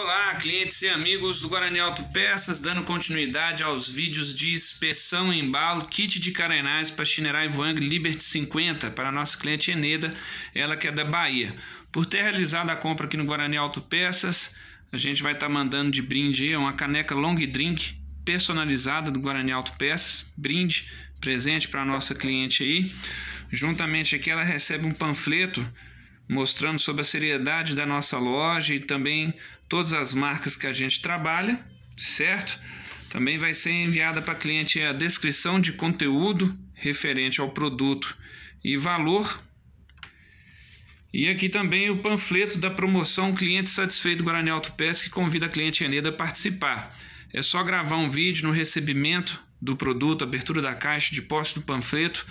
Olá, clientes e amigos do Guarani Auto Peças, dando continuidade aos vídeos de inspeção e embalo, kit de carenagem para Chinerai Vang Liberty 50 para a nossa cliente Eneda, ela que é da Bahia. Por ter realizado a compra aqui no Guarani Auto Peças, a gente vai estar tá mandando de brinde é uma caneca Long Drink personalizada do Guarani Auto Peças, brinde presente para a nossa cliente aí. Juntamente aqui ela recebe um panfleto mostrando sobre a seriedade da nossa loja e também todas as marcas que a gente trabalha, certo? Também vai ser enviada para cliente a descrição de conteúdo referente ao produto e valor. E aqui também o panfleto da promoção Cliente Satisfeito Guarani Autopeças que convida a cliente Eneda a participar. É só gravar um vídeo no recebimento do produto, abertura da caixa, de posse do panfleto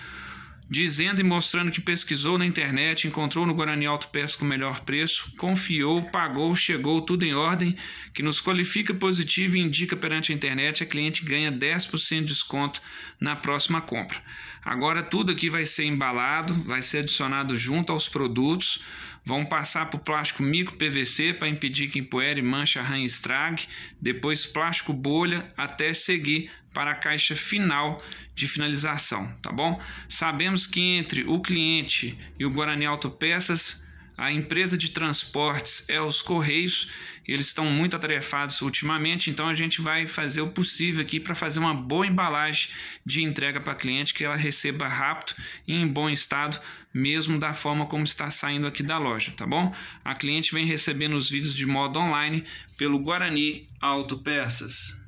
dizendo e mostrando que pesquisou na internet, encontrou no Guarani Alto Pesca o melhor preço, confiou, pagou, chegou, tudo em ordem, que nos qualifica positivo e indica perante a internet, a cliente ganha 10% de desconto na próxima compra. Agora tudo aqui vai ser embalado, vai ser adicionado junto aos produtos, vão passar por plástico micro PVC para impedir que empoeire, mancha, arranhe e estrague, depois plástico bolha até seguir para a caixa final de finalização, tá bom? Sabemos que entre o cliente e o Guarani Autopeças, a empresa de transportes é os Correios, eles estão muito atarefados ultimamente, então a gente vai fazer o possível aqui para fazer uma boa embalagem de entrega para cliente, que ela receba rápido e em bom estado, mesmo da forma como está saindo aqui da loja, tá bom? A cliente vem recebendo os vídeos de modo online pelo Guarani Autopeças. Peças.